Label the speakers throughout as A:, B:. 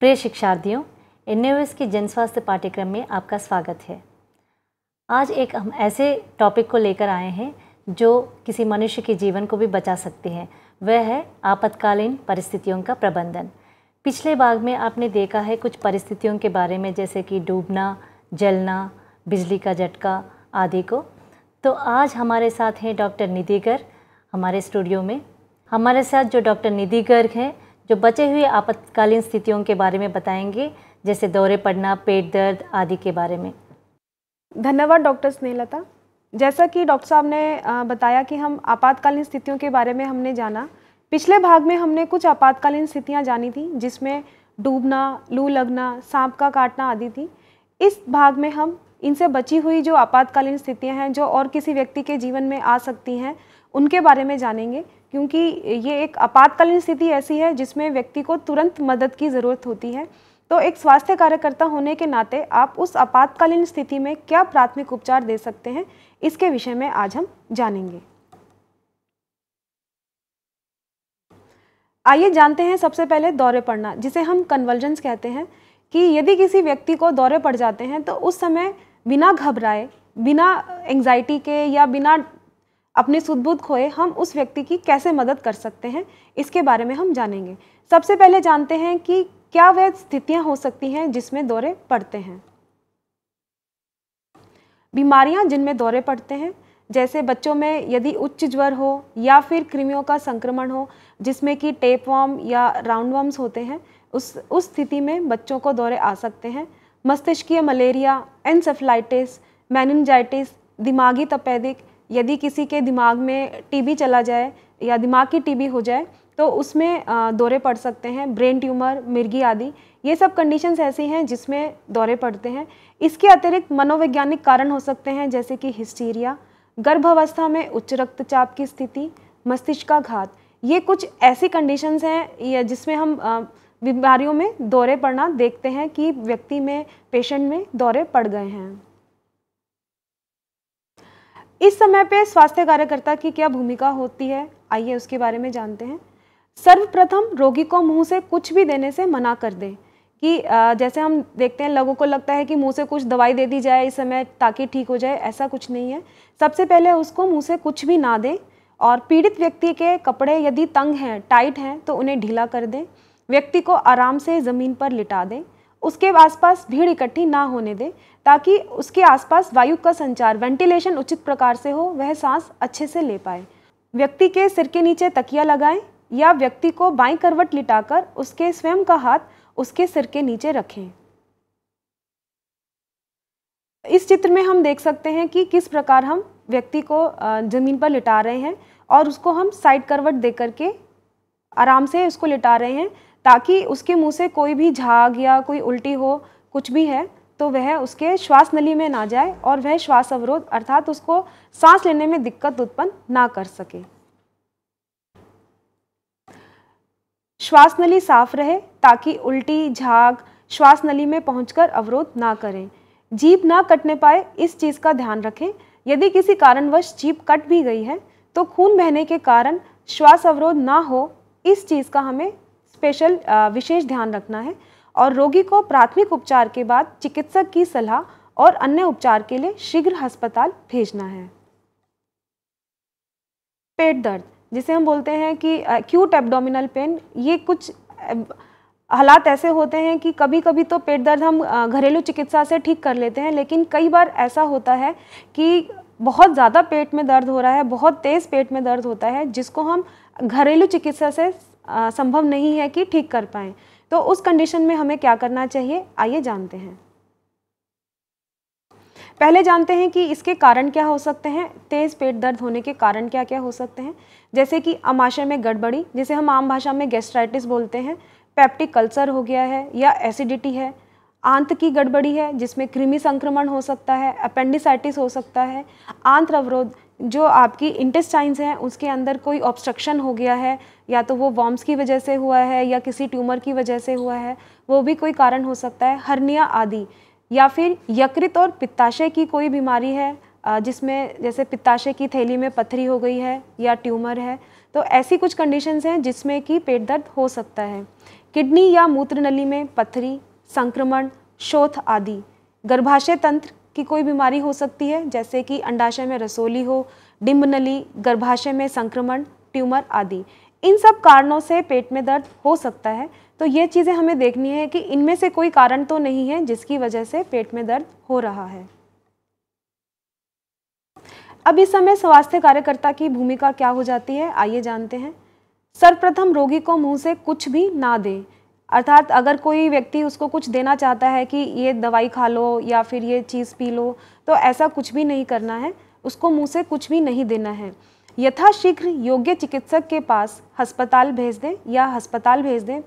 A: प्रिय शिक्षार्थियों एन के जन स्वास्थ्य पाठ्यक्रम में आपका स्वागत है आज एक हम ऐसे टॉपिक को लेकर आए हैं जो किसी मनुष्य के जीवन को भी बचा सकते हैं वह है आपातकालीन परिस्थितियों का प्रबंधन पिछले भाग में आपने देखा है कुछ परिस्थितियों के बारे में जैसे कि डूबना जलना बिजली का झटका आदि को तो आज हमारे साथ हैं डॉक्टर निधिगर हमारे स्टूडियो में हमारे साथ जो डॉक्टर निधि गर्ग हैं जो बचे हुए आपातकालीन स्थितियों के बारे में बताएंगे जैसे दौरे पड़ना पेट दर्द आदि के बारे में धन्यवाद डॉक्टर स्नेहलता जैसा कि डॉक्टर साहब ने बताया कि हम आपातकालीन स्थितियों के बारे में हमने जाना पिछले भाग में हमने कुछ आपातकालीन स्थितियाँ जानी थी जिसमें डूबना लू लगना सांप का काटना आदि थी इस भाग में हम इनसे बची हुई जो आपातकालीन स्थितियाँ हैं जो और किसी व्यक्ति के जीवन में आ सकती हैं उनके बारे में जानेंगे क्योंकि ये एक आपातकालीन स्थिति ऐसी है जिसमें व्यक्ति को तुरंत मदद की ज़रूरत होती है तो एक स्वास्थ्य कार्यकर्ता होने के नाते आप उस आपातकालीन स्थिति में क्या प्राथमिक उपचार दे सकते हैं इसके विषय में आज हम जानेंगे आइए जानते हैं सबसे पहले दौरे पड़ना जिसे हम कन्वर्जेंस कहते हैं कि यदि किसी व्यक्ति को दौरे पड़ जाते हैं तो उस समय बिना घबराए बिना एंग्जाइटी के या बिना अपने सुदबुद खोए हम उस व्यक्ति की कैसे मदद कर सकते हैं इसके बारे में हम जानेंगे सबसे पहले जानते हैं कि क्या वह स्थितियां हो सकती हैं जिसमें दौरे पड़ते हैं बीमारियां जिनमें दौरे पड़ते हैं जैसे बच्चों में यदि उच्च ज्वर हो या फिर कृमियों का संक्रमण हो जिसमें कि टेपवॉम या राउंडवॉम्स होते हैं उस उस स्थिति में बच्चों को दौरे आ सकते हैं मस्तिष्कीय मलेरिया एनसेफ्लाइटिस मैनजाइटिस दिमागी तपेदिक यदि किसी के दिमाग में टीबी चला जाए या दिमाग की टीबी हो जाए तो उसमें दौरे पड़ सकते हैं ब्रेन ट्यूमर मिर्गी आदि ये सब कंडीशंस ऐसी हैं जिसमें दौरे पड़ते हैं इसके अतिरिक्त मनोवैज्ञानिक कारण हो सकते हैं जैसे कि हिस्टीरिया गर्भावस्था में उच्च रक्तचाप की स्थिति मस्तिष्काघात ये कुछ ऐसी कंडीशंस हैं जिसमें हम बीमारियों में दौरे पड़ना देखते हैं कि व्यक्ति में पेशेंट में दौरे पड़ गए हैं इस समय पे स्वास्थ्य कार्यकर्ता की क्या भूमिका होती है आइए उसके बारे में जानते हैं सर्वप्रथम रोगी को मुंह से कुछ भी देने से मना कर दें कि जैसे हम देखते हैं लोगों को लगता है कि मुंह से कुछ दवाई दे दी जाए इस समय ताकि ठीक हो जाए ऐसा कुछ नहीं है सबसे पहले उसको मुंह से कुछ भी ना दें और पीड़ित व्यक्ति के कपड़े यदि तंग हैं टाइट हैं तो उन्हें ढीला कर दें व्यक्ति को आराम से ज़मीन पर लिटा दें उसके आसपास भीड़ इकट्ठी ना होने दें ताकि उसके आसपास वायु का संचार वेंटिलेशन उचित प्रकार से हो वह सांस अच्छे से ले पाए व्यक्ति के सिर के नीचे तकिया लगाएं या व्यक्ति को बाई करवट लिटाकर उसके स्वयं का हाथ उसके सिर के नीचे रखें इस चित्र में हम देख सकते हैं कि किस प्रकार हम व्यक्ति को ज़मीन पर लिटा रहे हैं और उसको हम साइड करवट दे करके आराम से उसको लिटा रहे हैं ताकि उसके मुंह से कोई भी झाग या कोई उल्टी हो कुछ भी है तो वह उसके श्वास नली में ना जाए और वह श्वास अवरोध अर्थात उसको सांस लेने में दिक्कत उत्पन्न ना कर सके श्वास नली साफ रहे ताकि उल्टी झाग श्वास नली में पहुंचकर अवरोध ना करें जीप ना कटने पाए इस चीज़ का ध्यान रखें यदि किसी कारणवश जीप कट भी गई है तो खून बहने के कारण श्वास अवरोध ना हो इस चीज़ का हमें स्पेशल विशेष ध्यान रखना है और रोगी को प्राथमिक उपचार के बाद चिकित्सक की सलाह और अन्य उपचार के लिए शीघ्र अस्पताल भेजना है पेट दर्द जिसे हम बोलते हैं कि क्यूट एब्डोमिनल पेन ये कुछ हालात ऐसे होते हैं कि कभी कभी तो पेट दर्द हम घरेलू चिकित्सा से ठीक कर लेते हैं लेकिन कई बार ऐसा होता है कि बहुत ज़्यादा पेट में दर्द हो रहा है बहुत तेज़ पेट में दर्द होता है जिसको हम घरेलू चिकित्सा से संभव नहीं है कि ठीक कर पाएँ तो उस कंडीशन में हमें क्या करना चाहिए आइए जानते हैं पहले जानते हैं कि इसके कारण क्या हो सकते हैं तेज़ पेट दर्द होने के कारण क्या क्या हो सकते हैं जैसे कि अमाशय में गड़बड़ी जिसे हम आम भाषा में गैस्ट्राइटिस बोलते हैं पैप्टिक कल्सर हो गया है या एसिडिटी है आंत की गड़बड़ी है जिसमें कृमि संक्रमण हो सकता है अपेंडिसाइटिस हो सकता है आंत्र अवरोध जो आपकी इंटेस्टाइंस हैं उसके अंदर कोई ऑब्स्ट्रक्शन हो गया है या तो वो वॉम्स की वजह से हुआ है या किसी ट्यूमर की वजह से हुआ है वो भी कोई कारण हो सकता है हर्निया आदि या फिर यकृत और पित्ताशय की कोई बीमारी है जिसमें जैसे पित्ताशय की थैली में पथरी हो गई है या ट्यूमर है तो ऐसी कुछ कंडीशंस हैं जिसमें कि पेट दर्द हो सकता है किडनी या मूत्र नली में पथरी संक्रमण शोथ आदि गर्भाशय तंत्र की कोई बीमारी हो सकती है जैसे कि अंडाशय में रसोली हो डिम्ब नली गर्भाशय में संक्रमण ट्यूमर आदि इन सब कारणों से पेट में दर्द हो सकता है तो ये चीज़ें हमें देखनी है कि इनमें से कोई कारण तो नहीं है जिसकी वजह से पेट में दर्द हो रहा है अब इस समय स्वास्थ्य कार्यकर्ता की भूमिका क्या हो जाती है आइए जानते हैं सर्वप्रथम रोगी को मुंह से कुछ भी ना दें अर्थात अगर कोई व्यक्ति उसको कुछ देना चाहता है कि ये दवाई खा लो या फिर ये चीज़ पी लो तो ऐसा कुछ भी नहीं करना है उसको मुँह से कुछ भी नहीं देना है यथाशीघ्र योग्य चिकित्सक के पास अस्पताल भेज दें या अस्पताल भेज दें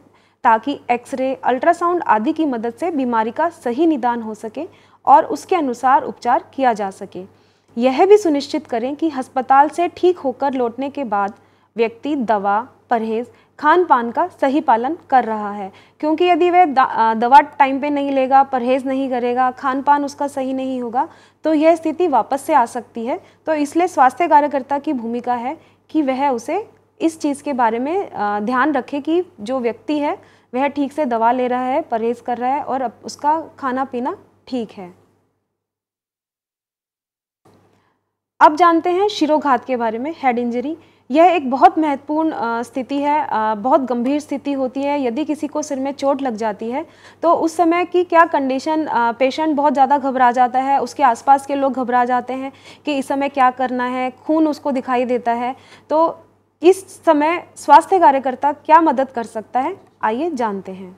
A: ताकि एक्सरे अल्ट्रासाउंड आदि की मदद से बीमारी का सही निदान हो सके और उसके अनुसार उपचार किया जा सके यह भी सुनिश्चित करें कि अस्पताल से ठीक होकर लौटने के बाद व्यक्ति दवा परहेज खान पान का सही पालन कर रहा है क्योंकि यदि वह दवा टाइम पे नहीं लेगा परहेज नहीं करेगा खान पान उसका सही नहीं होगा तो यह स्थिति वापस से आ सकती है तो इसलिए स्वास्थ्य कार्यकर्ता की भूमिका है कि वह उसे इस चीज़ के बारे में ध्यान रखे कि जो व्यक्ति है वह ठीक से दवा ले रहा है परहेज कर रहा है और उसका खाना पीना ठीक है अब जानते हैं शिरोघात के बारे में हेड इंजरी यह एक बहुत महत्वपूर्ण स्थिति है बहुत गंभीर स्थिति होती है यदि किसी को सिर में चोट लग जाती है तो उस समय की क्या कंडीशन पेशेंट बहुत ज़्यादा घबरा जाता है उसके आसपास के लोग घबरा जाते हैं कि इस समय क्या करना है खून उसको दिखाई देता है तो इस समय स्वास्थ्य कार्यकर्ता क्या मदद कर सकता है आइए जानते हैं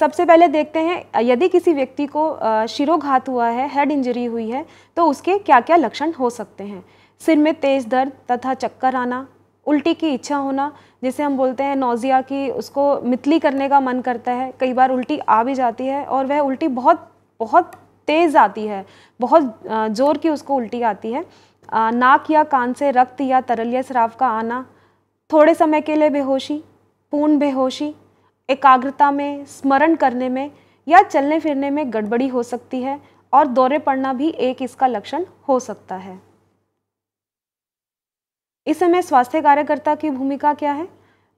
A: सबसे पहले देखते हैं यदि किसी व्यक्ति को शिरोघात हुआ है हेड इंजरी हुई है तो उसके क्या क्या लक्षण हो सकते हैं सिर में तेज़ दर्द तथा चक्कर आना उल्टी की इच्छा होना जिसे हम बोलते हैं नौजिया की उसको मितली करने का मन करता है कई बार उल्टी आ भी जाती है और वह उल्टी बहुत बहुत तेज़ आती है बहुत ज़ोर की उसको उल्टी आती है नाक या कान से रक्त या तरल या शराब का आना थोड़े समय के लिए बेहोशी पूर्ण बेहोशी एकाग्रता में स्मरण करने में या चलने फिरने में गड़बड़ी हो सकती है और दौरे पड़ना भी एक इसका लक्षण हो सकता है इस समय स्वास्थ्य कार्यकर्ता की भूमिका क्या है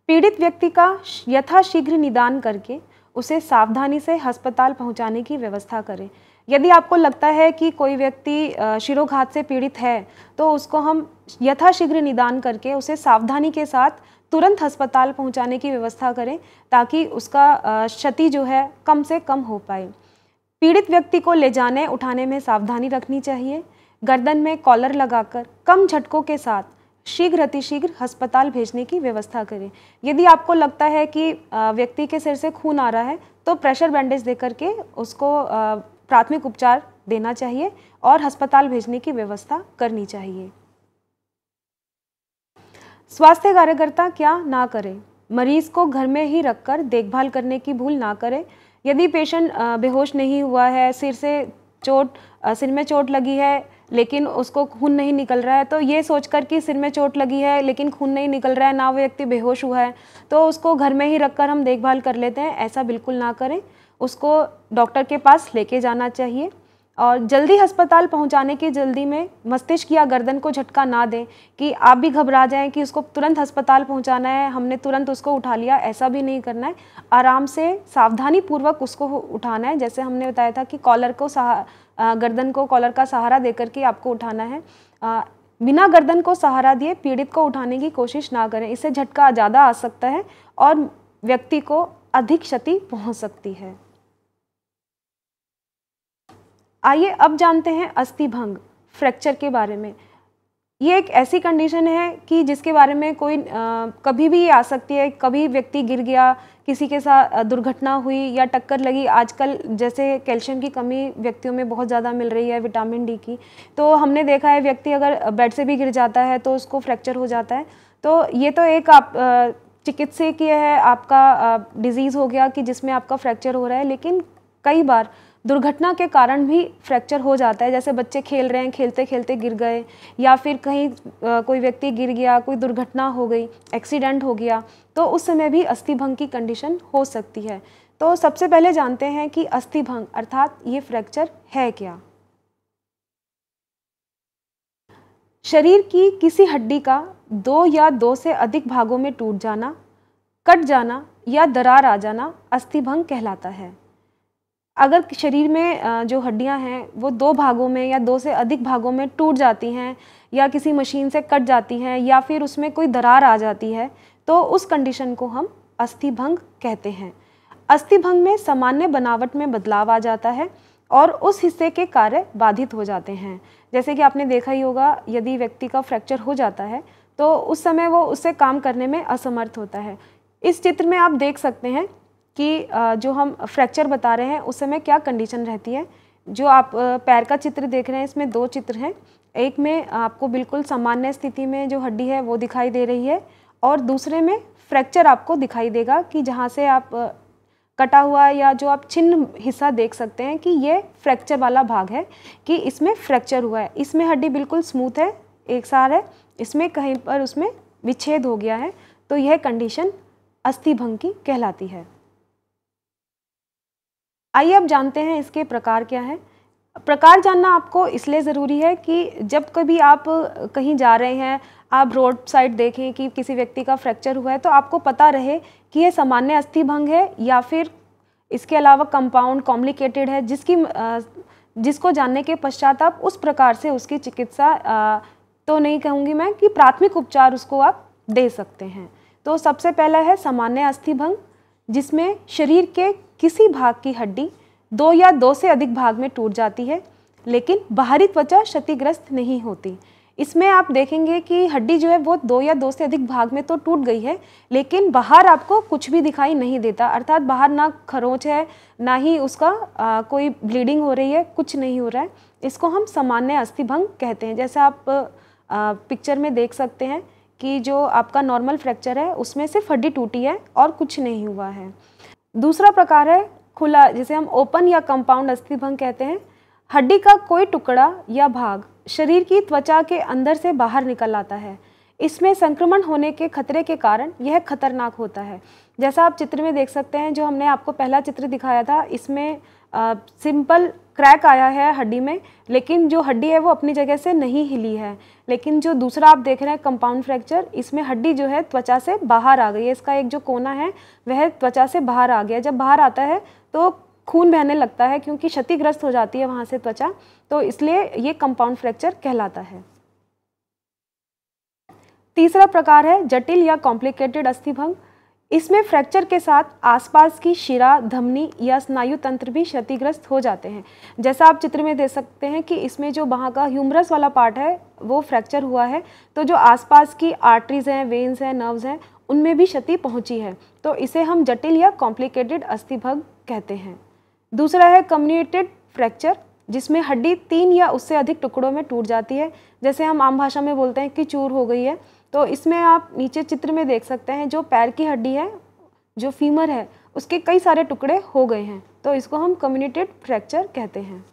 A: पीड़ित व्यक्ति का यथाशीघ्र निदान करके उसे सावधानी से अस्पताल पहुंचाने की व्यवस्था करें यदि आपको लगता है कि कोई व्यक्ति शिरोघात से पीड़ित है तो उसको हम यथाशीघ्र निदान करके उसे सावधानी के साथ तुरंत अस्पताल पहुंचाने की व्यवस्था करें ताकि उसका क्षति जो है कम से कम हो पाए पीड़ित व्यक्ति को ले जाने उठाने में सावधानी रखनी चाहिए गर्दन में कॉलर लगाकर कम झटकों के साथ शीघ्र अतिशीघ्र अस्पताल भेजने की व्यवस्था करें यदि आपको लगता है कि व्यक्ति के सिर से खून आ रहा है तो प्रेशर बैंडेज दे करके उसको प्राथमिक उपचार देना चाहिए और अस्पताल भेजने की व्यवस्था करनी चाहिए स्वास्थ्य कार्यकर्ता क्या ना करें मरीज को घर में ही रखकर देखभाल करने की भूल ना करें यदि पेशेंट बेहोश नहीं हुआ है सिर से चोट सिर में चोट लगी है लेकिन उसको खून नहीं निकल रहा है तो ये सोचकर कि सिर में चोट लगी है लेकिन खून नहीं निकल रहा है ना वो व्यक्ति बेहोश हुआ है तो उसको घर में ही रखकर हम देखभाल कर लेते हैं ऐसा बिल्कुल ना करें उसको डॉक्टर के पास लेके जाना चाहिए और जल्दी अस्पताल पहुंचाने की जल्दी में मस्तिष्क या गर्दन को झटका ना दें कि आप भी घबरा जाएं कि उसको तुरंत अस्पताल पहुंचाना है हमने तुरंत उसको उठा लिया ऐसा भी नहीं करना है आराम से सावधानी पूर्वक उसको उठाना है जैसे हमने बताया था कि कॉलर को सहा गर्दन को कॉलर का सहारा देकर के आपको उठाना है बिना गर्दन को सहारा दिए पीड़ित को उठाने की कोशिश ना करें इससे झटका ज़्यादा आ सकता है और व्यक्ति को अधिक क्षति पहुंच सकती है आइए अब जानते हैं अस्थि भंग फ्रैक्चर के बारे में ये एक ऐसी कंडीशन है कि जिसके बारे में कोई आ, कभी भी आ सकती है कभी व्यक्ति गिर गया किसी के साथ दुर्घटना हुई या टक्कर लगी आजकल जैसे कैल्शियम की कमी व्यक्तियों में बहुत ज़्यादा मिल रही है विटामिन डी की तो हमने देखा है व्यक्ति अगर बेड से भी गिर जाता है तो उसको फ्रैक्चर हो जाता है तो ये तो एक आप चिकित्सकीय है आपका डिज़ीज़ हो गया कि जिसमें आपका फ्रैक्चर हो रहा है लेकिन कई बार दुर्घटना के कारण भी फ्रैक्चर हो जाता है जैसे बच्चे खेल रहे हैं खेलते खेलते गिर गए या फिर कहीं कोई व्यक्ति गिर गया कोई दुर्घटना हो गई एक्सीडेंट हो गया तो उस समय भी अस्थिभंग की कंडीशन हो सकती है तो सबसे पहले जानते हैं कि अस्थिभंग अर्थात ये फ्रैक्चर है क्या शरीर की किसी हड्डी का दो या दो से अधिक भागों में टूट जाना कट जाना या दरार आ जाना अस्थिभंग कहलाता है अगर शरीर में जो हड्डियां हैं वो दो भागों में या दो से अधिक भागों में टूट जाती हैं या किसी मशीन से कट जाती हैं या फिर उसमें कोई दरार आ जाती है तो उस कंडीशन को हम अस्थि भंग कहते हैं अस्थिभंग में सामान्य बनावट में बदलाव आ जाता है और उस हिस्से के कार्य बाधित हो जाते हैं जैसे कि आपने देखा ही होगा यदि व्यक्ति का फ्रैक्चर हो जाता है तो उस समय वो उससे काम करने में असमर्थ होता है इस चित्र में आप देख सकते हैं कि जो हम फ्रैक्चर बता रहे हैं उस समय क्या कंडीशन रहती है जो आप पैर का चित्र देख रहे हैं इसमें दो चित्र हैं एक में आपको बिल्कुल सामान्य स्थिति में जो हड्डी है वो दिखाई दे रही है और दूसरे में फ्रैक्चर आपको दिखाई देगा कि जहाँ से आप कटा हुआ या जो आप छिन्न हिस्सा देख सकते हैं कि ये फ्रैक्चर वाला भाग है कि इसमें फ्रैक्चर हुआ है इसमें हड्डी बिल्कुल स्मूथ है एक सार है इसमें कहीं पर उसमें विच्छेद हो गया है तो यह कंडीशन अस्थिभंग की कहलाती है आइए अब जानते हैं इसके प्रकार क्या है प्रकार जानना आपको इसलिए ज़रूरी है कि जब कभी आप कहीं जा रहे हैं आप रोड साइड देखें कि किसी व्यक्ति का फ्रैक्चर हुआ है तो आपको पता रहे कि यह सामान्य अस्थि भंग है या फिर इसके अलावा कंपाउंड कॉम्प्लिकेटेड है जिसकी जिसको जानने के पश्चात आप उस प्रकार से उसकी चिकित्सा तो नहीं कहूँगी मैं कि प्राथमिक उपचार उसको आप दे सकते हैं तो सबसे पहला है सामान्य अस्थि भंग जिसमें शरीर के किसी भाग की हड्डी दो या दो से अधिक भाग में टूट जाती है लेकिन बाहरी त्वचा क्षतिग्रस्त नहीं होती इसमें आप देखेंगे कि हड्डी जो है वो दो या दो से अधिक भाग में तो टूट गई है लेकिन बाहर आपको कुछ भी दिखाई नहीं देता अर्थात बाहर ना खरोच है ना ही उसका आ, कोई ब्लीडिंग हो रही है कुछ नहीं हो रहा है इसको हम सामान्य अस्थिभंग कहते हैं जैसे आप आ, पिक्चर में देख सकते हैं कि जो आपका नॉर्मल फ्रैक्चर है उसमें सिर्फ हड्डी टूटी है और कुछ नहीं हुआ है दूसरा प्रकार है खुला जिसे हम ओपन या कंपाउंड अस्थिभंग कहते हैं हड्डी का कोई टुकड़ा या भाग शरीर की त्वचा के अंदर से बाहर निकल आता है इसमें संक्रमण होने के खतरे के कारण यह खतरनाक होता है जैसा आप चित्र में देख सकते हैं जो हमने आपको पहला चित्र दिखाया था इसमें सिंपल क्रैक आया है हड्डी में लेकिन जो हड्डी है वो अपनी जगह से नहीं हिली है लेकिन जो दूसरा आप देख रहे हैं कंपाउंड फ्रैक्चर इसमें हड्डी जो है त्वचा से बाहर आ गई है इसका एक जो कोना है वह त्वचा से बाहर आ गया जब बाहर आता है तो खून बहने लगता है क्योंकि क्षतिग्रस्त हो जाती है वहाँ से त्वचा तो इसलिए ये कंपाउंड फ्रैक्चर कहलाता है तीसरा प्रकार है जटिल या कॉम्प्लिकेटेड अस्थिभंग इसमें फ्रैक्चर के साथ आसपास की शिरा धमनी या स्नायु तंत्र भी क्षतिग्रस्त हो जाते हैं जैसा आप चित्र में देख सकते हैं कि इसमें जो वहाँ का ह्यूमरस वाला पार्ट है वो फ्रैक्चर हुआ है तो जो आसपास की आर्टरीज हैं वेन्स हैं नर्व्स हैं उनमें भी क्षति पहुँची है तो इसे हम जटिल या कॉम्प्लिकेटेड अस्थिभग कहते हैं दूसरा है कम्युनिटेड फ्रैक्चर जिसमें हड्डी तीन या उससे अधिक टुकड़ों में टूट जाती है जैसे हम आम भाषा में बोलते हैं कि चूर हो गई है तो इसमें आप नीचे चित्र में देख सकते हैं जो पैर की हड्डी है जो फीमर है उसके कई सारे टुकड़े हो गए हैं तो इसको हम कम्युनिटेड फ्रैक्चर कहते हैं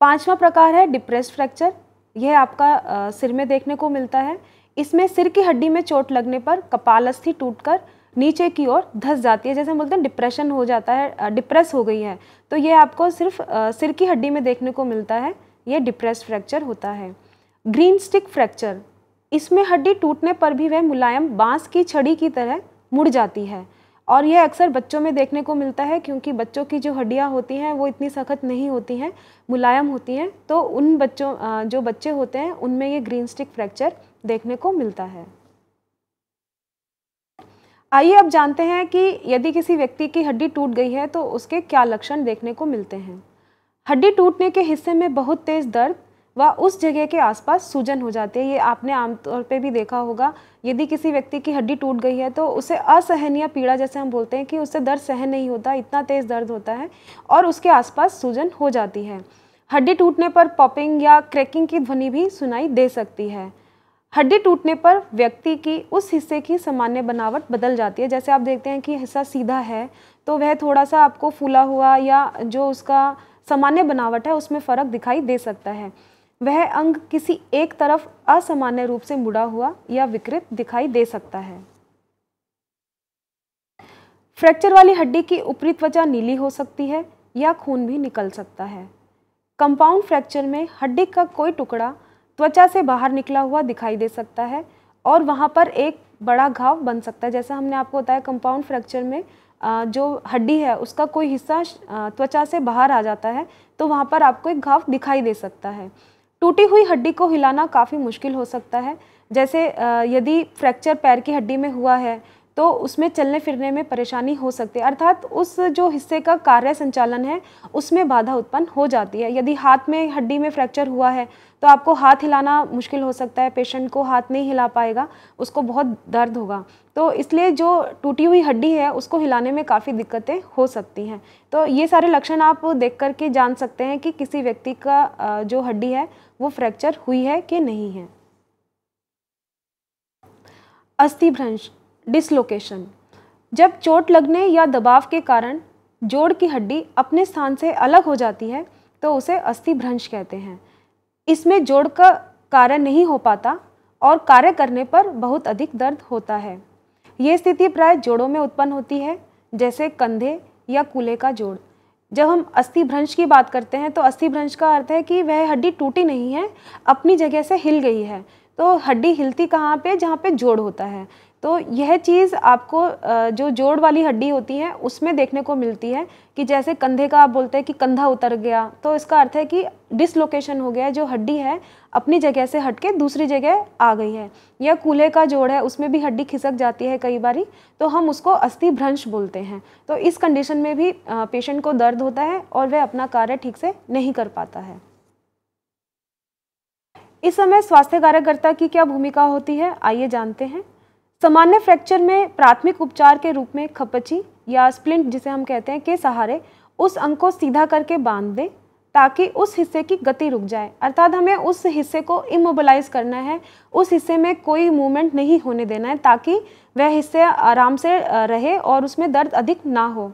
A: पांचवा प्रकार है डिप्रेस फ्रैक्चर यह आपका आ, सिर में देखने को मिलता है इसमें सिर की हड्डी में चोट लगने पर कपाल टूट टूटकर नीचे की ओर धस जाती है जैसे हम बोलते हैं डिप्रेशन हो जाता है डिप्रेस हो गई है तो ये आपको सिर्फ आ, सिर की हड्डी में देखने को मिलता है ये डिप्रेस फ्रैक्चर होता है ग्रीन स्टिक फ्रैक्चर इसमें हड्डी टूटने पर भी वह मुलायम बांस की छड़ी की तरह मुड़ जाती है और यह अक्सर बच्चों में देखने को मिलता है क्योंकि बच्चों की जो हड्डियाँ होती हैं वो इतनी सख्त नहीं होती हैं मुलायम होती हैं तो उन बच्चों जो बच्चे होते हैं उनमें ये ग्रीन स्टिक फ्रैक्चर देखने को मिलता है आइए अब जानते हैं कि यदि किसी व्यक्ति की हड्डी टूट गई है तो उसके क्या लक्षण देखने को मिलते हैं हड्डी टूटने के हिस्से में बहुत तेज़ दर्द व उस जगह के आसपास सूजन हो जाती है ये आपने आमतौर पे भी देखा होगा यदि किसी व्यक्ति की हड्डी टूट गई है तो उसे असहनीय पीड़ा जैसे हम बोलते हैं कि उससे दर्द सहन नहीं होता इतना तेज़ दर्द होता है और उसके आसपास सूजन हो जाती है हड्डी टूटने पर पॉपिंग या क्रैकिंग की ध्वनि भी सुनाई दे सकती है हड्डी टूटने पर व्यक्ति की उस हिस्से की सामान्य बनावट बदल जाती है जैसे आप देखते हैं कि हिस्सा सीधा है तो वह थोड़ा सा आपको फूला हुआ या जो उसका सामान्य बनावट है उसमें फ़र्क दिखाई दे सकता है वह अंग किसी एक तरफ असामान्य रूप से मुड़ा हुआ या विकृत दिखाई दे सकता है फ्रैक्चर वाली हड्डी की ऊपरी त्वचा नीली हो सकती है या खून भी निकल सकता है कंपाउंड फ्रैक्चर में हड्डी का कोई टुकड़ा त्वचा से बाहर निकला हुआ दिखाई दे सकता है और वहाँ पर एक बड़ा घाव बन सकता है जैसा हमने आपको बताया कंपाउंड फ्रैक्चर में जो हड्डी है उसका कोई हिस्सा त्वचा से बाहर आ जाता है तो वहाँ पर आपको एक घाव दिखाई दे सकता है टूटी हुई हड्डी को हिलाना काफ़ी मुश्किल हो सकता है जैसे यदि फ्रैक्चर पैर की हड्डी में हुआ है तो उसमें चलने फिरने में परेशानी हो सकती है अर्थात उस जो हिस्से का कार्य संचालन है उसमें बाधा उत्पन्न हो जाती है यदि हाथ में हड्डी में फ्रैक्चर हुआ है तो आपको हाथ हिलाना मुश्किल हो सकता है पेशेंट को हाथ नहीं हिला पाएगा उसको बहुत दर्द होगा तो इसलिए जो टूटी हुई हड्डी है उसको हिलाने में काफ़ी दिक्कतें हो सकती हैं तो ये सारे लक्षण आप देख कर के जान सकते हैं कि किसी व्यक्ति का जो हड्डी है वो फ्रैक्चर हुई है कि नहीं है अस्थिभ्रंश डिसलोकेशन जब चोट लगने या दबाव के कारण जोड़ की हड्डी अपने स्थान से अलग हो जाती है तो उसे अस्थिभ्रंश कहते हैं इसमें जोड़ का कार्य नहीं हो पाता और कार्य करने पर बहुत अधिक दर्द होता है ये स्थिति प्राय जोड़ों में उत्पन्न होती है जैसे कंधे या कूले का जोड़ जब हम अस्थि भ्रंश की बात करते हैं तो अस्थि भ्रंश का अर्थ है कि वह हड्डी टूटी नहीं है अपनी जगह से हिल गई है तो हड्डी हिलती कहाँ पे जहाँ पे जोड़ होता है तो यह चीज़ आपको जो जोड़ वाली हड्डी होती है उसमें देखने को मिलती है कि जैसे कंधे का आप बोलते हैं कि कंधा उतर गया तो इसका अर्थ है कि डिसलोकेशन हो गया है जो हड्डी है अपनी जगह से हट के दूसरी जगह आ गई है या कूल्हे का जोड़ है उसमें भी हड्डी खिसक जाती है कई बारी तो हम उसको अस्थि भ्रंश बोलते हैं तो इस कंडीशन में भी पेशेंट को दर्द होता है और वह अपना कार्य ठीक से नहीं कर पाता है इस समय स्वास्थ्य कार्यकर्ता की क्या भूमिका होती है आइए जानते हैं सामान्य फ्रैक्चर में प्राथमिक उपचार के रूप में खपची या स्प्लिंट जिसे हम कहते हैं के सहारे उस अंग को सीधा करके बांध दें ताकि उस हिस्से की गति रुक जाए अर्थात हमें उस हिस्से को इमोबलाइज करना है उस हिस्से में कोई मूवमेंट नहीं होने देना है ताकि वह हिस्से आराम से रहे और उसमें दर्द अधिक ना हो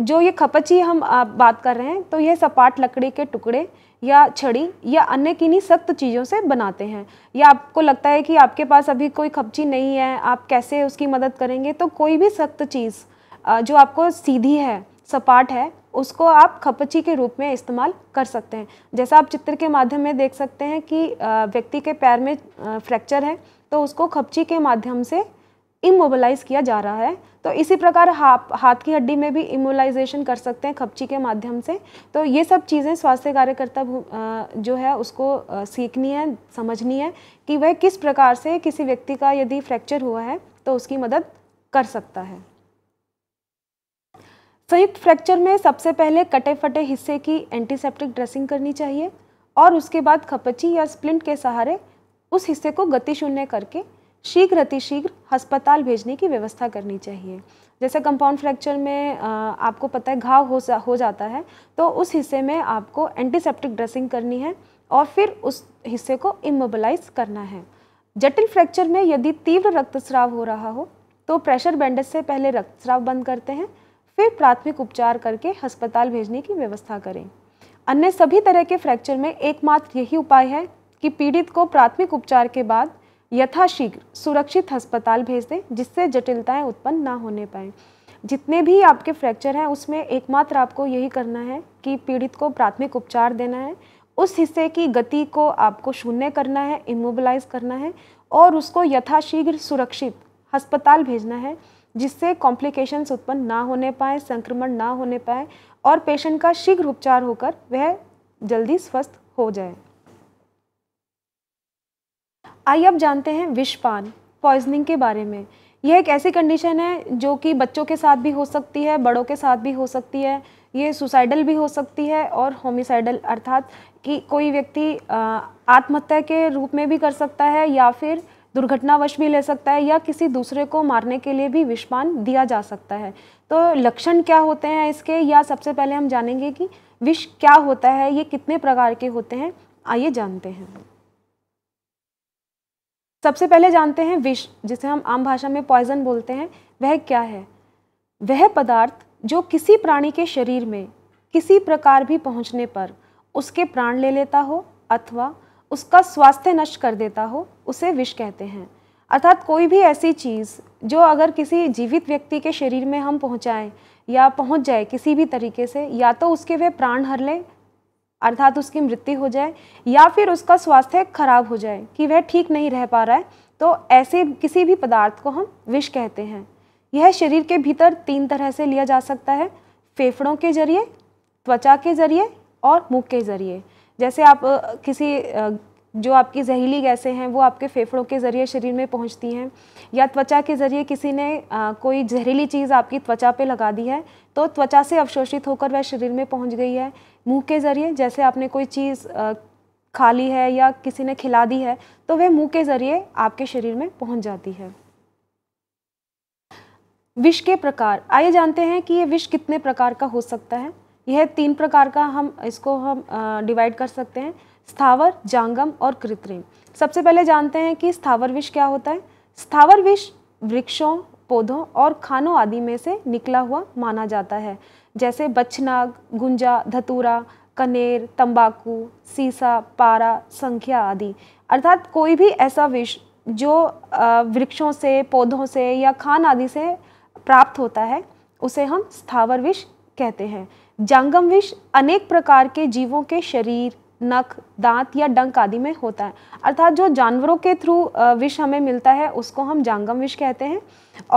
A: जो ये खपची हम बात कर रहे हैं तो यह सपाट लकड़ी के टुकड़े या छड़ी या अन्य किन्हीं सख्त चीज़ों से बनाते हैं या आपको लगता है कि आपके पास अभी कोई खपची नहीं है आप कैसे उसकी मदद करेंगे तो कोई भी सख्त चीज़ जो आपको सीधी है सपाट है उसको आप खपची के रूप में इस्तेमाल कर सकते हैं जैसा आप चित्र के माध्यम में देख सकते हैं कि व्यक्ति के पैर में फ्रैक्चर है तो उसको खपची के माध्यम से इमोबलाइज किया जा रहा है तो इसी प्रकार हाथ हाथ की हड्डी में भी इमोबलाइजेशन कर सकते हैं खपची के माध्यम से तो ये सब चीज़ें स्वास्थ्य कार्यकर्ता जो है उसको सीखनी है समझनी है कि वह किस प्रकार से किसी व्यक्ति का यदि फ्रैक्चर हुआ है तो उसकी मदद कर सकता है संयुक्त फ्रैक्चर में सबसे पहले कटे फटे हिस्से की एंटीसेप्टिक ड्रेसिंग करनी चाहिए और उसके बाद खपची या स्प्लिंट के सहारे उस हिस्से को गति शून्य करके शीघ्र अतिशीघ्र अस्पताल भेजने की व्यवस्था करनी चाहिए जैसे कंपाउंड फ्रैक्चर में आपको पता है घाव हो हो जाता है तो उस हिस्से में आपको एंटीसेप्टिक ड्रेसिंग करनी है और फिर उस हिस्से को इमोबलाइज करना है जटिल फ्रैक्चर में यदि तीव्र रक्तस्राव हो रहा हो तो प्रेशर बैंडेज से पहले रक्तस्राव बंद करते हैं फिर प्राथमिक उपचार करके अस्पताल भेजने की व्यवस्था करें अन्य सभी तरह के फ्रैक्चर में एकमात्र यही उपाय है कि पीड़ित को प्राथमिक उपचार के बाद यथाशीघ्र सुरक्षित अस्पताल भेज दें जिससे जटिलताएं उत्पन्न ना होने पाए जितने भी आपके फ्रैक्चर हैं उसमें एकमात्र आपको यही करना है कि पीड़ित को प्राथमिक उपचार देना है उस हिस्से की गति को आपको शून्य करना है इमोबलाइज करना है और उसको यथाशीघ्र सुरक्षित अस्पताल भेजना है जिससे कॉम्प्लिकेशंस उत्पन्न ना होने पाए संक्रमण ना होने पाए और पेशेंट का शीघ्र उपचार होकर वह जल्दी स्वस्थ हो जाए आइए अब जानते हैं विषपान पॉइजनिंग के बारे में यह एक ऐसी कंडीशन है जो कि बच्चों के साथ भी हो सकती है बड़ों के साथ भी हो सकती है ये सुसाइडल भी हो सकती है और होमिसाइडल अर्थात कि कोई व्यक्ति आत्महत्या के रूप में भी कर सकता है या फिर दुर्घटनावश भी ले सकता है या किसी दूसरे को मारने के लिए भी विषपान दिया जा सकता है तो लक्षण क्या होते हैं इसके या सबसे पहले हम जानेंगे कि विष क्या होता है ये कितने प्रकार के होते हैं आइए जानते हैं सबसे पहले जानते हैं विष जिसे हम आम भाषा में पॉइजन बोलते हैं वह क्या है वह पदार्थ जो किसी प्राणी के शरीर में किसी प्रकार भी पहुंचने पर उसके प्राण ले लेता हो अथवा उसका स्वास्थ्य नष्ट कर देता हो उसे विष कहते हैं अर्थात कोई भी ऐसी चीज़ जो अगर किसी जीवित व्यक्ति के शरीर में हम पहुँचाएँ या पहुँच जाए किसी भी तरीके से या तो उसके वे प्राण हर लें अर्थात उसकी मृत्यु हो जाए या फिर उसका स्वास्थ्य खराब हो जाए कि वह ठीक नहीं रह पा रहा है तो ऐसे किसी भी पदार्थ को हम विष कहते हैं यह शरीर के भीतर तीन तरह से लिया जा सकता है फेफड़ों के जरिए त्वचा के जरिए और मुख के जरिए जैसे आप किसी जो आपकी जहरीली गैसें हैं वो आपके फेफड़ों के ज़रिए शरीर में पहुंचती हैं या त्वचा के ज़रिए किसी ने आ, कोई जहरीली चीज़ आपकी त्वचा पे लगा दी है तो त्वचा से अवशोषित होकर वह शरीर में पहुंच गई है मुंह के ज़रिए जैसे आपने कोई चीज़ खा ली है या किसी ने खिला दी है तो वह मुंह के ज़रिए आपके शरीर में पहुँच जाती है विष के प्रकार आइए जानते हैं कि ये विष कितने प्रकार का हो सकता है यह तीन प्रकार का हम इसको हम डिवाइड कर सकते हैं स्थावर जांगम और कृत्रिम सबसे पहले जानते हैं कि स्थावर विष क्या होता है स्थावर विष वृक्षों पौधों और खानों आदि में से निकला हुआ माना जाता है जैसे बच्छनाग गुंजा धतूरा कनेर तंबाकू सीसा पारा संख्या आदि अर्थात कोई भी ऐसा विष जो वृक्षों से पौधों से या खान आदि से प्राप्त होता है उसे हम स्थावर विष कहते हैं जंगम विष अनेक प्रकार के जीवों के शरीर नख दांत या डंक आदि में होता है अर्थात जो जानवरों के थ्रू विष हमें मिलता है उसको हम जांगम विष कहते हैं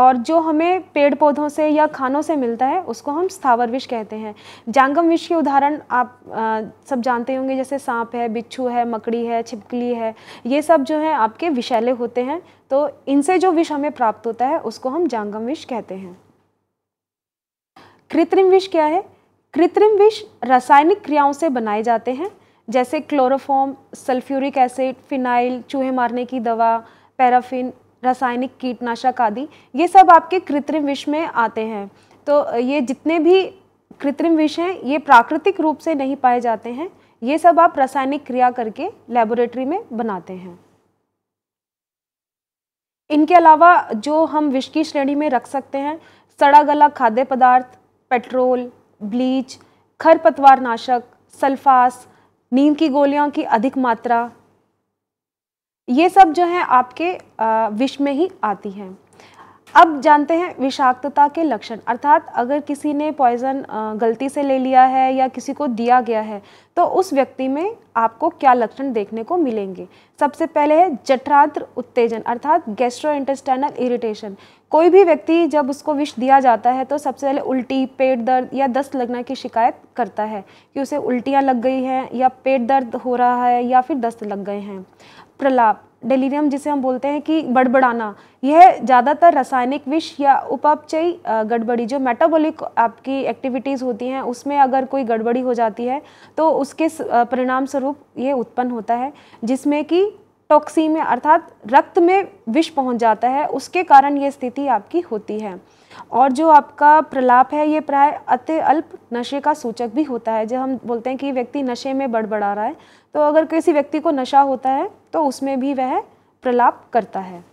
A: और जो हमें पेड़ पौधों से या खानों से मिलता है उसको हम स्थावर विष कहते हैं जांगम विष के उदाहरण आप आ, सब जानते होंगे जैसे सांप है बिच्छू है मकड़ी है छिपकली है ये सब जो है आपके विषैले होते हैं तो इनसे जो विष हमें प्राप्त होता है उसको हम जांगम विष कहते हैं कृत्रिम विष क्या है कृत्रिम विष रासायनिक क्रियाओं से बनाए जाते हैं जैसे क्लोरोफॉम सल्फ्यूरिक एसिड फिनाइल चूहे मारने की दवा पैराफिन रासायनिक कीटनाशक आदि ये सब आपके कृत्रिम विष में आते हैं तो ये जितने भी कृत्रिम विष हैं ये प्राकृतिक रूप से नहीं पाए जाते हैं ये सब आप रासायनिक क्रिया करके लेबोरेटरी में बनाते हैं इनके अलावा जो हम विष की श्रेणी में रख सकते हैं सड़ा गला खाद्य पदार्थ पेट्रोल ब्लीच खरपतवार नाशक सल्फास नींद की गोलियों की अधिक मात्रा ये सब जो है आपके विष में ही आती हैं अब जानते हैं विषाक्तता के लक्षण अर्थात अगर किसी ने पॉइजन गलती से ले लिया है या किसी को दिया गया है तो उस व्यक्ति में आपको क्या लक्षण देखने को मिलेंगे सबसे पहले है जठरांत्र उत्तेजन अर्थात इंटेस्टाइनल इरिटेशन कोई भी व्यक्ति जब उसको विष दिया जाता है तो सबसे पहले उल्टी पेट दर्द या दस्त लगने की शिकायत करता है कि उसे उल्टियाँ लग गई हैं या पेट दर्द हो रहा है या फिर दस्त लग गए हैं प्रलाप डेलिरियम जिसे हम बोलते हैं कि बड़बड़ाना यह ज़्यादातर रासायनिक विष या उपापचयी गड़बड़ी जो मेटाबॉलिक आपकी एक्टिविटीज़ होती हैं उसमें अगर कोई गड़बड़ी हो जाती है तो उसके परिणाम स्वरूप ये उत्पन्न होता है जिसमें कि टॉक्सीमिया अर्थात रक्त में विष पहुंच जाता है उसके कारण ये स्थिति आपकी होती है और जो आपका प्रलाप है ये प्राय अति अल्प नशे का सूचक भी होता है जब हम बोलते हैं कि व्यक्ति नशे में बड़बड़ा रहा है तो अगर किसी व्यक्ति को नशा होता है तो उसमें भी वह प्रलाप करता है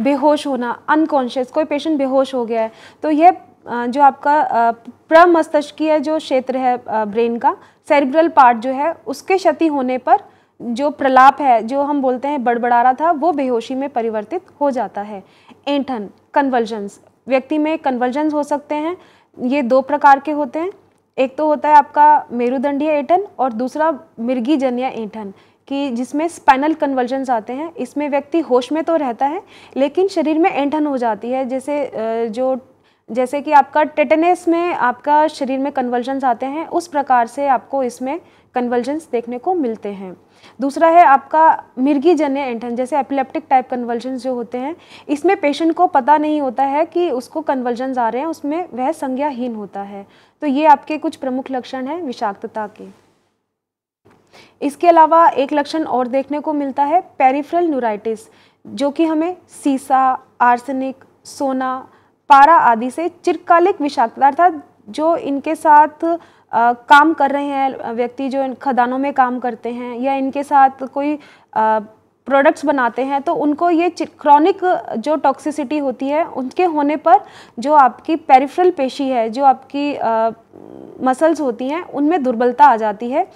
A: बेहोश होना अनकॉन्शियस कोई पेशेंट बेहोश हो गया है तो यह जो आपका प्रमस्तिष्कीय जो क्षेत्र है ब्रेन का सेरिब्रल पार्ट जो है उसके क्षति होने पर जो प्रलाप है जो हम बोलते हैं बड़बड़ा रहा था वो बेहोशी में परिवर्तित हो जाता है एंठन कन्वर्जन्स व्यक्ति में कन्वर्जन्स हो सकते हैं ये दो प्रकार के होते हैं एक तो होता है आपका मेरुदंडीय एंठन और दूसरा मिर्गीजन्य एंठन कि जिसमें स्पाइनल कन्वर्जन्स आते हैं इसमें व्यक्ति होश में तो रहता है लेकिन शरीर में एंठन हो जाती है जैसे जो जैसे कि आपका टेटनेस में आपका शरीर में कन्वर्जन्स आते हैं उस प्रकार से आपको इसमें कन्वर्जन्स देखने को मिलते हैं दूसरा है आपका मिर्गी जन्य एंठन जैसे एपिलेप्टिक टाइप कन्वर्जन्स जो होते हैं इसमें पेशेंट को पता नहीं होता है कि उसको कन्वर्जन्स आ रहे हैं उसमें वह संज्ञाहीन होता है तो ये आपके कुछ प्रमुख लक्षण हैं विषाक्तता के इसके अलावा एक लक्षण और देखने को मिलता है पेरीफ्रल न्यूराइटिस जो कि हमें सीसा आर्सेनिक सोना पारा आदि से चिरकालिक विषाक्तता अर्थात जो इनके साथ आ, काम कर रहे हैं व्यक्ति जो इन खदानों में काम करते हैं या इनके साथ कोई प्रोडक्ट्स बनाते हैं तो उनको ये क्रॉनिक जो टॉक्सिसिटी होती है उनके होने पर जो आपकी पेरिफ्रल पेशी है जो आपकी आ, मसल्स होती हैं उनमें दुर्बलता आ जाती है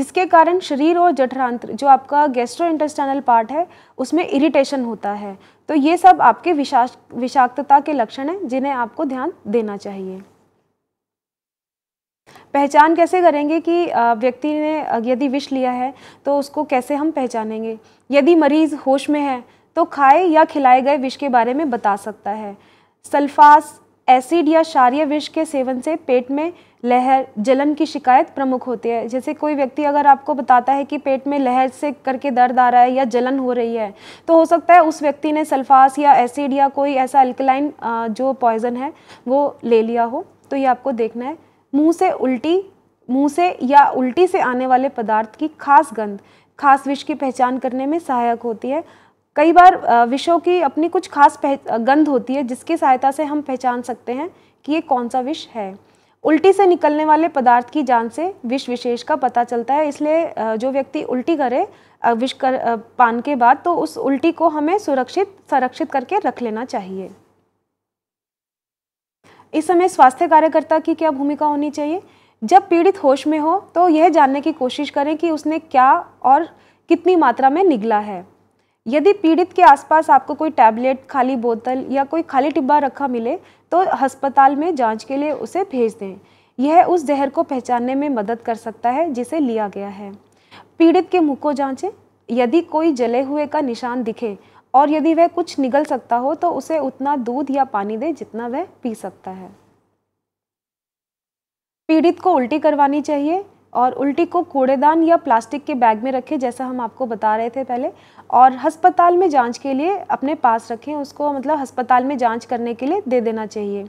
A: जिसके कारण शरीर और जठरांत्र जो आपका गैस्ट्रो इंटेस्टाइनल पार्ट है उसमें इरिटेशन होता है तो ये सब आपके विषाक्तता के लक्षण हैं जिन्हें आपको ध्यान देना चाहिए पहचान कैसे करेंगे कि व्यक्ति ने यदि विष लिया है तो उसको कैसे हम पहचानेंगे यदि मरीज होश में है तो खाए या खिलाए गए विष के बारे में बता सकता है सल्फास एसिड या क्षारीय विष के सेवन से पेट में लहर जलन की शिकायत प्रमुख होती है जैसे कोई व्यक्ति अगर आपको बताता है कि पेट में लहर से करके दर्द आ रहा है या जलन हो रही है तो हो सकता है उस व्यक्ति ने सल्फास या एसिड या कोई ऐसा अल्कलाइन जो पॉइजन है वो ले लिया हो तो ये आपको देखना है मुँह से उल्टी मुँह से या उल्टी से आने वाले पदार्थ की खास गंध खास विष की पहचान करने में सहायक होती है कई बार विषों की अपनी कुछ खास गंध होती है जिसकी सहायता से हम पहचान सकते हैं कि ये कौन सा विष है उल्टी से निकलने वाले पदार्थ की जान से विष विशेष का पता चलता है इसलिए जो व्यक्ति उल्टी करे विष कर पान के बाद तो उस उल्टी को हमें सुरक्षित संरक्षित करके रख लेना चाहिए इस समय स्वास्थ्य कार्यकर्ता की क्या भूमिका होनी चाहिए जब पीड़ित होश में हो तो यह जानने की कोशिश करें कि उसने क्या और कितनी मात्रा में निगला है यदि पीड़ित के आसपास आपको कोई टैबलेट खाली बोतल या कोई खाली टिब्बा रखा मिले तो अस्पताल में जांच के लिए उसे भेज दें यह उस जहर को पहचानने में मदद कर सकता है जिसे लिया गया है पीड़ित के मुँह को जांचें यदि कोई जले हुए का निशान दिखे और यदि वह कुछ निगल सकता हो तो उसे उतना दूध या पानी दे जितना वह पी सकता है पीड़ित को उल्टी करवानी चाहिए और उल्टी को कूड़ेदान या प्लास्टिक के बैग में रखें जैसा हम आपको बता रहे थे पहले और हस्पताल में जांच के लिए अपने पास रखें उसको मतलब हस्पताल में जांच करने के लिए दे देना चाहिए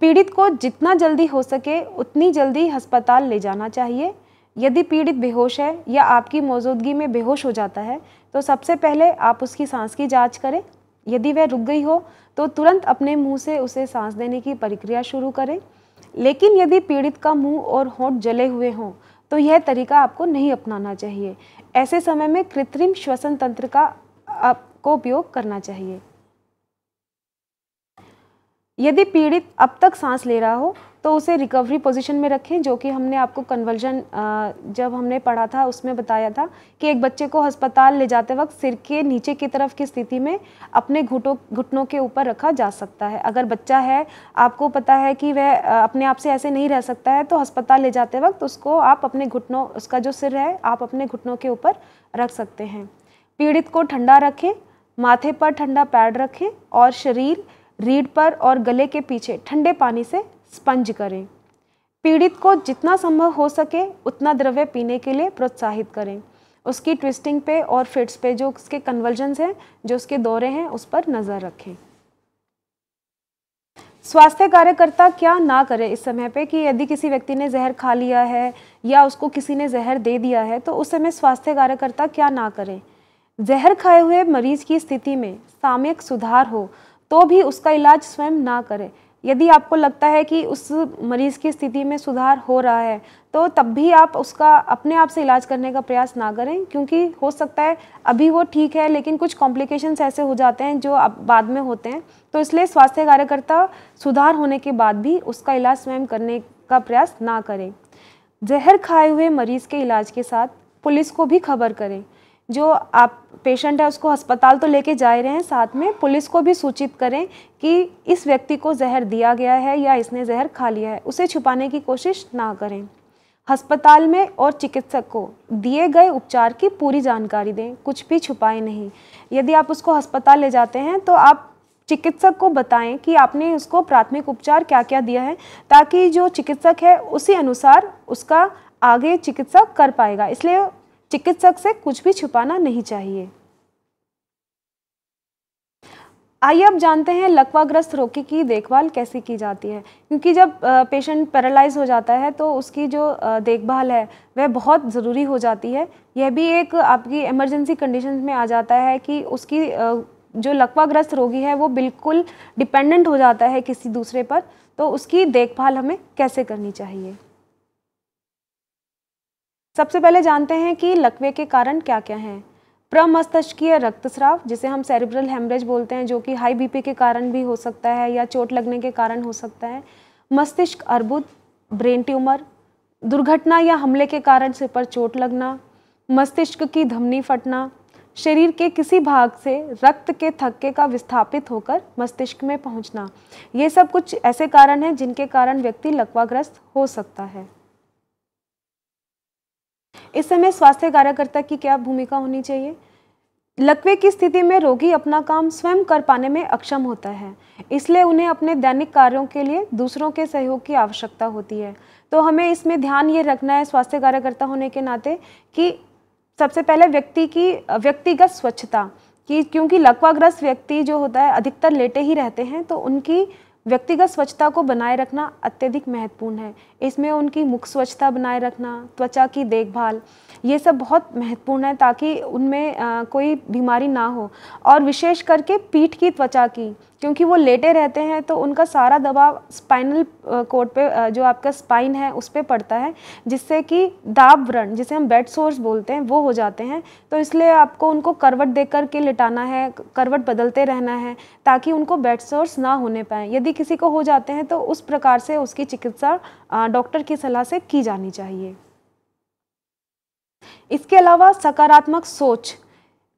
A: पीड़ित को जितना जल्दी हो सके उतनी जल्दी हस्पताल ले जाना चाहिए यदि पीड़ित बेहोश है या आपकी मौजूदगी में बेहोश हो जाता है तो सबसे पहले आप उसकी सांस की जाँच करें यदि वह रुक गई हो तो तुरंत अपने मुँह से उसे सांस देने की प्रक्रिया शुरू करें लेकिन यदि पीड़ित का मुंह और होंठ जले हुए हों तो यह तरीका आपको नहीं अपनाना चाहिए ऐसे समय में कृत्रिम श्वसन तंत्र का आपको उपयोग करना चाहिए यदि पीड़ित अब तक सांस ले रहा हो तो उसे रिकवरी पोजीशन में रखें जो कि हमने आपको कन्वर्जन जब हमने पढ़ा था उसमें बताया था कि एक बच्चे को अस्पताल ले जाते वक्त सिर के नीचे की तरफ की स्थिति में अपने घुटों घुटनों के ऊपर रखा जा सकता है अगर बच्चा है आपको पता है कि वह अपने आप से ऐसे नहीं रह सकता है तो अस्पताल ले जाते वक्त उसको आप अपने घुटनों उसका जो सिर है आप अपने घुटनों के ऊपर रख सकते हैं पीड़ित को ठंडा रखें माथे पर ठंडा पैड रखें और शरीर रीढ़ पर और गले के पीछे ठंडे पानी से स्पंज करें पीड़ित को जितना संभव हो सके उतना द्रव्य पीने के लिए प्रोत्साहित करें उसकी ट्विस्टिंग पे और फिट्स पे जो उसके कन्वर्जन्स हैं जो उसके दौरे हैं उस पर नज़र रखें स्वास्थ्य कार्यकर्ता क्या ना करे इस समय पे कि यदि किसी व्यक्ति ने जहर खा लिया है या उसको किसी ने जहर दे दिया है तो उस समय स्वास्थ्य कार्यकर्ता क्या ना करें जहर खाए हुए मरीज की स्थिति में सामयिक सुधार हो तो भी उसका इलाज स्वयं ना करे यदि आपको लगता है कि उस मरीज़ की स्थिति में सुधार हो रहा है तो तब भी आप उसका अपने आप से इलाज करने का प्रयास ना करें क्योंकि हो सकता है अभी वो ठीक है लेकिन कुछ कॉम्प्लिकेशंस ऐसे हो जाते हैं जो अब बाद में होते हैं तो इसलिए स्वास्थ्य कार्यकर्ता सुधार होने के बाद भी उसका इलाज स्वयं करने का प्रयास ना करें जहर खाए हुए मरीज़ के इलाज के साथ पुलिस को भी खबर करें जो आप पेशेंट है उसको अस्पताल तो लेके जा रहे हैं साथ में पुलिस को भी सूचित करें कि इस व्यक्ति को जहर दिया गया है या इसने जहर खा लिया है उसे छुपाने की कोशिश ना करें अस्पताल में और चिकित्सक को दिए गए उपचार की पूरी जानकारी दें कुछ भी छुपाए नहीं यदि आप उसको अस्पताल ले जाते हैं तो आप चिकित्सक को बताएं कि आपने उसको प्राथमिक उपचार क्या क्या दिया है ताकि जो चिकित्सक है उसी अनुसार उसका आगे चिकित्सा कर पाएगा इसलिए चिकित्सक से कुछ भी छुपाना नहीं चाहिए आइए अब जानते हैं लकवाग्रस्त रोगी की देखभाल कैसे की जाती है क्योंकि जब पेशेंट पैरालाइज हो जाता है तो उसकी जो देखभाल है वह बहुत ज़रूरी हो जाती है यह भी एक आपकी इमरजेंसी कंडीशन में आ जाता है कि उसकी जो लकवाग्रस्त रोगी है वो बिल्कुल डिपेंडेंट हो जाता है किसी दूसरे पर तो उसकी देखभाल हमें कैसे करनी चाहिए सबसे पहले जानते हैं कि लकवे के कारण क्या क्या हैं प्रमस्तकीय रक्तस्राव जिसे हम सेरिब्रल हेमरेज बोलते हैं जो कि हाई बीपी के कारण भी हो सकता है या चोट लगने के कारण हो सकता है मस्तिष्क अर्बुद ब्रेन ट्यूमर दुर्घटना या हमले के कारण सिर पर चोट लगना मस्तिष्क की धमनी फटना शरीर के किसी भाग से रक्त के थक्के का विस्थापित होकर मस्तिष्क में पहुंचना ये सब कुछ ऐसे कारण हैं जिनके कारण व्यक्ति लकवाग्रस्त हो सकता है इस समय स्वास्थ्य कार्यकर्ता की क्या भूमिका होनी चाहिए लकवे की स्थिति में रोगी अपना काम स्वयं कर पाने में अक्षम होता है इसलिए उन्हें अपने दैनिक कार्यों के लिए दूसरों के सहयोग की आवश्यकता होती है तो हमें इसमें ध्यान ये रखना है स्वास्थ्य कार्यकर्ता होने के नाते कि सबसे पहले व्यक्ति की व्यक्तिगत स्वच्छता कि क्योंकि लकवाग्रस्त व्यक्ति जो होता है अधिकतर लेटे ही रहते हैं तो उनकी व्यक्तिगत स्वच्छता को बनाए रखना अत्यधिक महत्वपूर्ण है इसमें उनकी मुख स्वच्छता बनाए रखना त्वचा की देखभाल ये सब बहुत महत्वपूर्ण है ताकि उनमें कोई बीमारी ना हो और विशेष करके पीठ की त्वचा की क्योंकि वो लेटे रहते हैं तो उनका सारा दबाव स्पाइनल कोड पे जो आपका स्पाइन है उस पर पड़ता है जिससे कि दाब व्रण जिसे हम बेड सोर्स बोलते हैं वो हो जाते हैं तो इसलिए आपको उनको करवट दे करके लिटाना है करवट बदलते रहना है ताकि उनको बेड सोर्स ना होने पाए यदि किसी को हो जाते हैं तो उस प्रकार से उसकी चिकित्सा डॉक्टर की सलाह से की जानी चाहिए इसके अलावा सकारात्मक सोच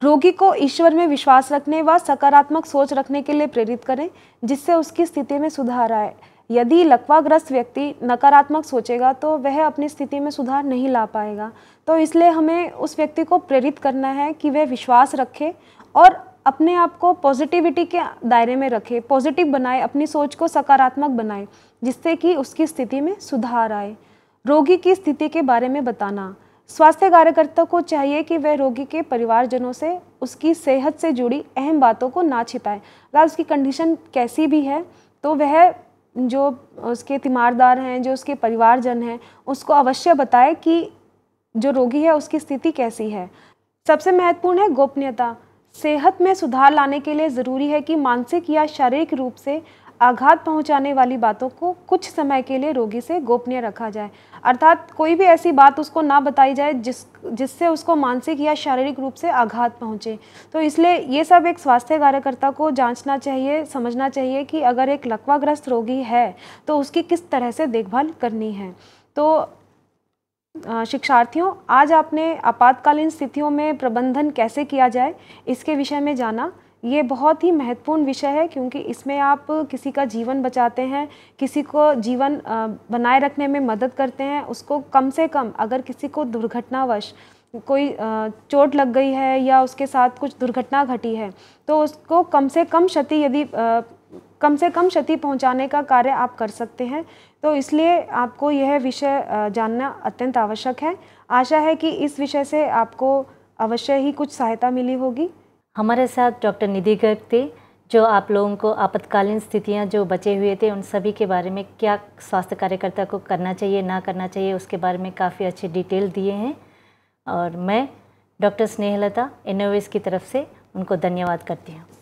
A: रोगी को ईश्वर में विश्वास रखने व सकारात्मक सोच रखने के लिए प्रेरित करें जिससे उसकी स्थिति में सुधार आए यदि लकवाग्रस्त व्यक्ति नकारात्मक सोचेगा तो वह अपनी स्थिति में सुधार नहीं ला पाएगा तो इसलिए हमें उस व्यक्ति को प्रेरित करना है कि वह विश्वास रखे और अपने आप को पॉजिटिविटी के दायरे में रखे पॉजिटिव बनाए अपनी सोच को सकारात्मक बनाए जिससे कि उसकी स्थिति में सुधार आए रोगी की स्थिति के बारे में बताना स्वास्थ्य कार्यकर्ता को चाहिए कि वह रोगी के परिवारजनों से उसकी सेहत से जुड़ी अहम बातों को ना छिपाएं अगर उसकी कंडीशन कैसी भी है तो वह जो उसके तीमारदार हैं जो उसके परिवारजन हैं उसको अवश्य बताए कि जो रोगी है उसकी स्थिति कैसी है सबसे महत्वपूर्ण है गोपनीयता सेहत में सुधार लाने के लिए ज़रूरी है कि मानसिक या शारीरिक रूप से आघात पहुंचाने वाली बातों को कुछ समय के लिए रोगी से गोपनीय रखा जाए अर्थात कोई भी ऐसी बात उसको ना बताई जाए जिस जिससे उसको मानसिक या शारीरिक रूप से आघात पहुंचे तो इसलिए ये सब एक स्वास्थ्य कार्यकर्ता को जांचना चाहिए समझना चाहिए कि अगर एक लकवाग्रस्त रोगी है तो उसकी किस तरह से देखभाल करनी है तो शिक्षार्थियों आज आपने आपातकालीन स्थितियों में प्रबंधन कैसे किया जाए इसके विषय में जाना ये बहुत ही महत्वपूर्ण विषय है क्योंकि इसमें आप किसी का जीवन बचाते हैं किसी को जीवन बनाए रखने में मदद करते हैं उसको कम से कम अगर किसी को दुर्घटनावश कोई चोट लग गई है या उसके साथ कुछ दुर्घटना घटी है तो उसको कम से कम क्षति यदि कम से कम क्षति पहुंचाने का कार्य आप कर सकते हैं तो इसलिए आपको यह विषय जानना अत्यंत आवश्यक है आशा है कि इस विषय से आपको अवश्य ही कुछ सहायता मिली होगी हमारे साथ डॉक्टर निधि गर्ग थे जो आप लोगों को आपातकालीन स्थितियाँ जो बचे हुए थे उन सभी के बारे में क्या स्वास्थ्य कार्यकर्ता को करना चाहिए ना करना चाहिए उसके बारे में काफ़ी अच्छे डिटेल दिए हैं और मैं डॉक्टर स्नेहलता इनोवेस की तरफ से उनको धन्यवाद करती हूँ